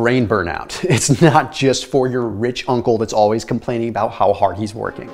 brain burnout. It's not just for your rich uncle that's always complaining about how hard he's working.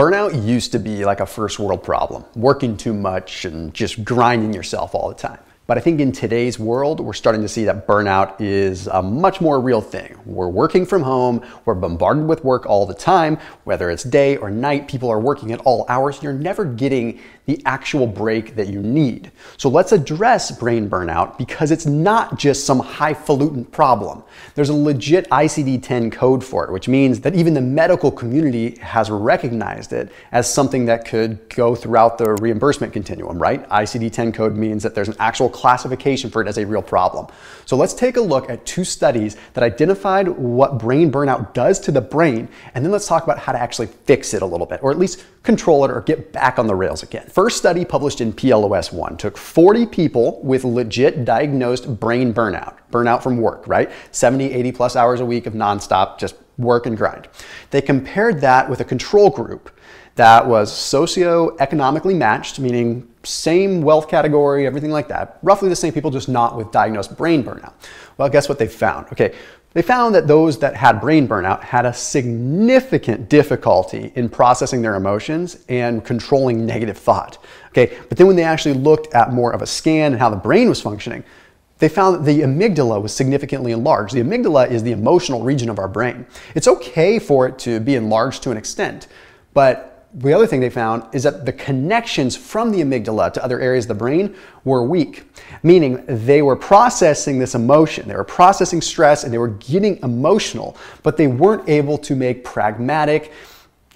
Burnout used to be like a first world problem, working too much and just grinding yourself all the time. But I think in today's world, we're starting to see that burnout is a much more real thing. We're working from home, we're bombarded with work all the time, whether it's day or night, people are working at all hours, you're never getting the actual break that you need. So let's address brain burnout because it's not just some highfalutin problem. There's a legit ICD 10 code for it, which means that even the medical community has recognized it as something that could go throughout the reimbursement continuum, right? ICD 10 code means that there's an actual classification for it as a real problem. So let's take a look at two studies that identified what brain burnout does to the brain, and then let's talk about how to actually fix it a little bit, or at least control it or get back on the rails again. First study published in PLOS 1 took 40 people with legit diagnosed brain burnout, burnout from work, right? 70, 80 plus hours a week of nonstop, just work and grind. They compared that with a control group that was socio-economically matched, meaning same wealth category, everything like that, roughly the same people, just not with diagnosed brain burnout. Well, guess what they found? Okay, they found that those that had brain burnout had a significant difficulty in processing their emotions and controlling negative thought. Okay, but then when they actually looked at more of a scan and how the brain was functioning, they found that the amygdala was significantly enlarged. The amygdala is the emotional region of our brain. It's okay for it to be enlarged to an extent, but the other thing they found is that the connections from the amygdala to other areas of the brain were weak, meaning they were processing this emotion, they were processing stress, and they were getting emotional, but they weren't able to make pragmatic,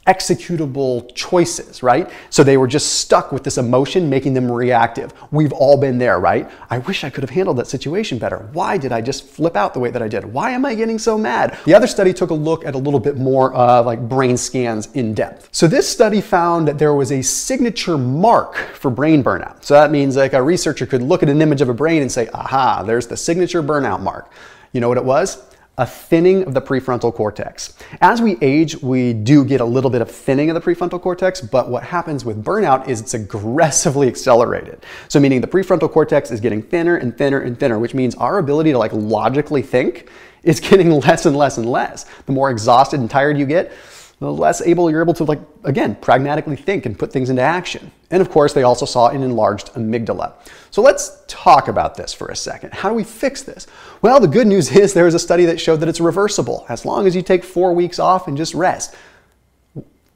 executable choices, right? So they were just stuck with this emotion, making them reactive. We've all been there, right? I wish I could have handled that situation better. Why did I just flip out the way that I did? Why am I getting so mad? The other study took a look at a little bit more of uh, like brain scans in depth. So this study found that there was a signature mark for brain burnout. So that means like a researcher could look at an image of a brain and say, aha, there's the signature burnout mark. You know what it was? a thinning of the prefrontal cortex. As we age, we do get a little bit of thinning of the prefrontal cortex, but what happens with burnout is it's aggressively accelerated. So meaning the prefrontal cortex is getting thinner and thinner and thinner, which means our ability to like logically think is getting less and less and less. The more exhausted and tired you get, the less able you're able to like, again, pragmatically think and put things into action. And of course, they also saw an enlarged amygdala. So let's talk about this for a second. How do we fix this? Well, the good news is there was a study that showed that it's reversible as long as you take four weeks off and just rest.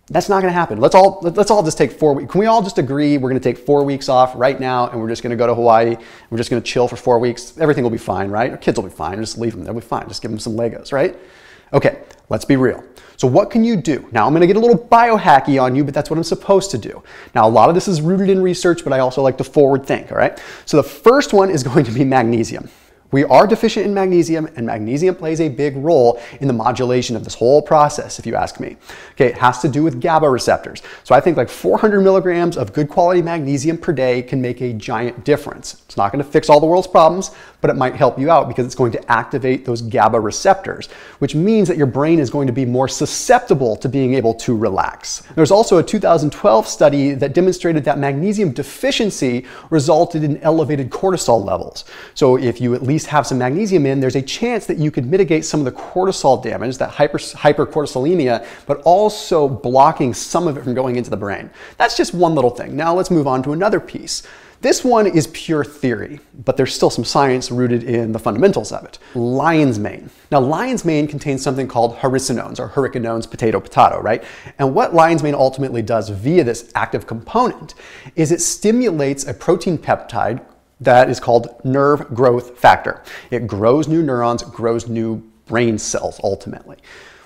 That's not going to happen. Let's all let's all just take four weeks. Can we all just agree we're going to take four weeks off right now, and we're just going to go to Hawaii. We're just going to chill for four weeks. Everything will be fine, right? Our kids will be fine. Just leave them. They'll be fine. Just give them some Legos, right? Okay. Let's be real. So what can you do? Now I'm gonna get a little biohacky on you, but that's what I'm supposed to do. Now a lot of this is rooted in research, but I also like to forward think, all right? So the first one is going to be magnesium. We are deficient in magnesium, and magnesium plays a big role in the modulation of this whole process, if you ask me. Okay, it has to do with GABA receptors. So I think like 400 milligrams of good quality magnesium per day can make a giant difference. It's not going to fix all the world's problems, but it might help you out because it's going to activate those GABA receptors, which means that your brain is going to be more susceptible to being able to relax. There's also a 2012 study that demonstrated that magnesium deficiency resulted in elevated cortisol levels. So if you at least least have some magnesium in, there's a chance that you could mitigate some of the cortisol damage, that hyper, hypercortisolemia, but also blocking some of it from going into the brain. That's just one little thing. Now let's move on to another piece. This one is pure theory, but there's still some science rooted in the fundamentals of it. Lion's mane. Now, lion's mane contains something called haricinones, or hurricanones, potato, potato, right? And what lion's mane ultimately does via this active component is it stimulates a protein peptide that is called nerve growth factor. It grows new neurons, grows new brain cells ultimately.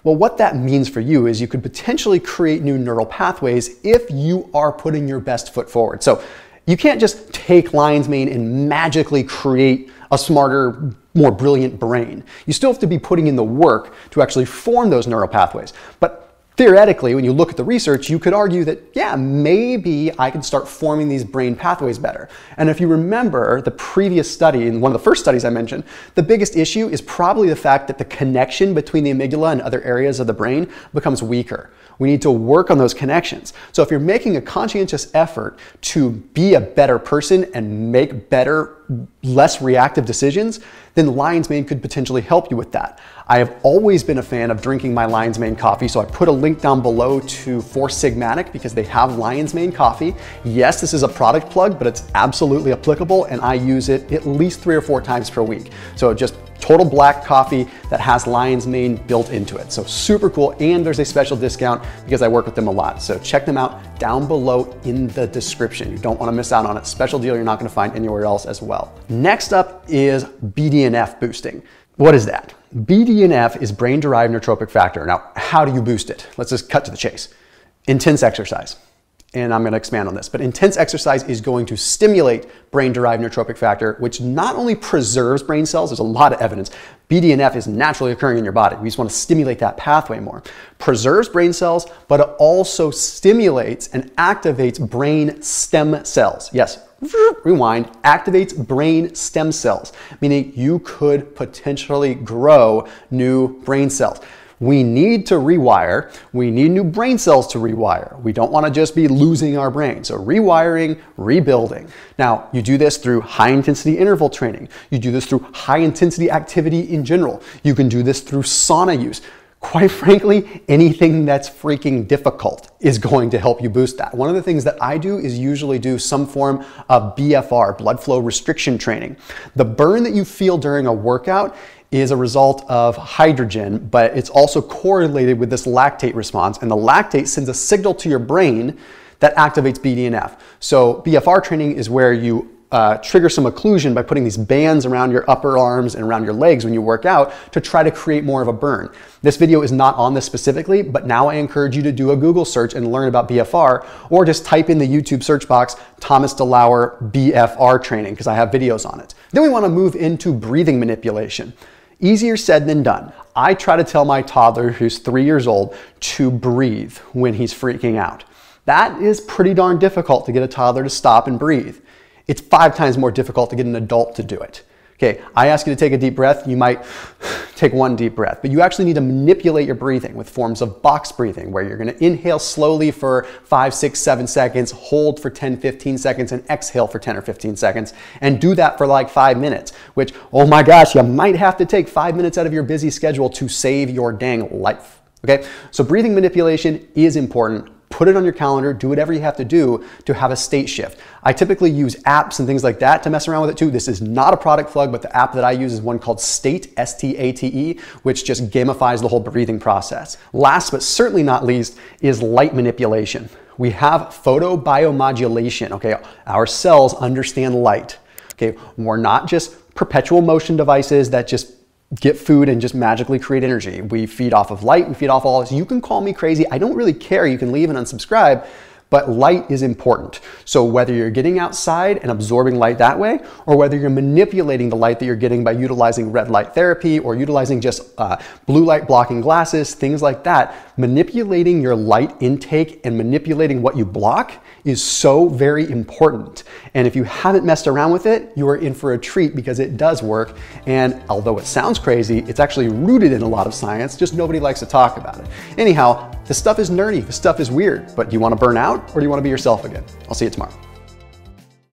Well, what that means for you is you could potentially create new neural pathways if you are putting your best foot forward. So you can't just take lion's mane and magically create a smarter, more brilliant brain. You still have to be putting in the work to actually form those neural pathways. But theoretically, when you look at the research, you could argue that, yeah, maybe I can start forming these brain pathways better. And if you remember the previous study, in one of the first studies I mentioned, the biggest issue is probably the fact that the connection between the amygdala and other areas of the brain becomes weaker. We need to work on those connections. So if you're making a conscientious effort to be a better person and make better less reactive decisions, then Lion's Mane could potentially help you with that. I have always been a fan of drinking my Lion's Mane coffee, so I put a link down below to Four Sigmatic because they have Lion's Mane coffee. Yes, this is a product plug, but it's absolutely applicable and I use it at least three or four times per week. So just total black coffee that has lion's mane built into it. So super cool. And there's a special discount because I work with them a lot. So check them out down below in the description. You don't want to miss out on it. Special deal you're not going to find anywhere else as well. Next up is BDNF boosting. What is that? BDNF is brain derived neurotropic factor. Now, how do you boost it? Let's just cut to the chase. Intense exercise and I'm gonna expand on this, but intense exercise is going to stimulate brain-derived neurotropic factor, which not only preserves brain cells, there's a lot of evidence, BDNF is naturally occurring in your body. We just wanna stimulate that pathway more. Preserves brain cells, but it also stimulates and activates brain stem cells. Yes, rewind, activates brain stem cells, meaning you could potentially grow new brain cells. We need to rewire. We need new brain cells to rewire. We don't want to just be losing our brain. So rewiring, rebuilding. Now, you do this through high intensity interval training. You do this through high intensity activity in general. You can do this through sauna use. Quite frankly, anything that's freaking difficult is going to help you boost that. One of the things that I do is usually do some form of BFR, blood flow restriction training. The burn that you feel during a workout is a result of hydrogen, but it's also correlated with this lactate response. And the lactate sends a signal to your brain that activates BDNF. So BFR training is where you uh, trigger some occlusion by putting these bands around your upper arms and around your legs when you work out to try to create more of a burn. This video is not on this specifically, but now I encourage you to do a Google search and learn about BFR or just type in the YouTube search box Thomas DeLauer BFR training because I have videos on it. Then we want to move into breathing manipulation. Easier said than done. I try to tell my toddler who's three years old to breathe when he's freaking out. That is pretty darn difficult to get a toddler to stop and breathe. It's five times more difficult to get an adult to do it. Okay, I ask you to take a deep breath, you might take one deep breath, but you actually need to manipulate your breathing with forms of box breathing, where you're gonna inhale slowly for five, six, seven seconds, hold for 10, 15 seconds, and exhale for 10 or 15 seconds, and do that for like five minutes, which, oh my gosh, you might have to take five minutes out of your busy schedule to save your dang life. Okay, so breathing manipulation is important put it on your calendar, do whatever you have to do to have a state shift. I typically use apps and things like that to mess around with it too. This is not a product plug, but the app that I use is one called State, S T A T E, which just gamifies the whole breathing process. Last but certainly not least is light manipulation. We have photobiomodulation, okay? Our cells understand light, okay? We're not just perpetual motion devices that just get food and just magically create energy. We feed off of light, we feed off all this. You can call me crazy. I don't really care. You can leave and unsubscribe. But light is important. So whether you're getting outside and absorbing light that way, or whether you're manipulating the light that you're getting by utilizing red light therapy or utilizing just uh, blue light blocking glasses, things like that, manipulating your light intake and manipulating what you block is so very important. And if you haven't messed around with it, you are in for a treat because it does work. And although it sounds crazy, it's actually rooted in a lot of science, just nobody likes to talk about it. Anyhow, this stuff is nerdy, this stuff is weird, but do you wanna burn out or do you wanna be yourself again? I'll see you tomorrow.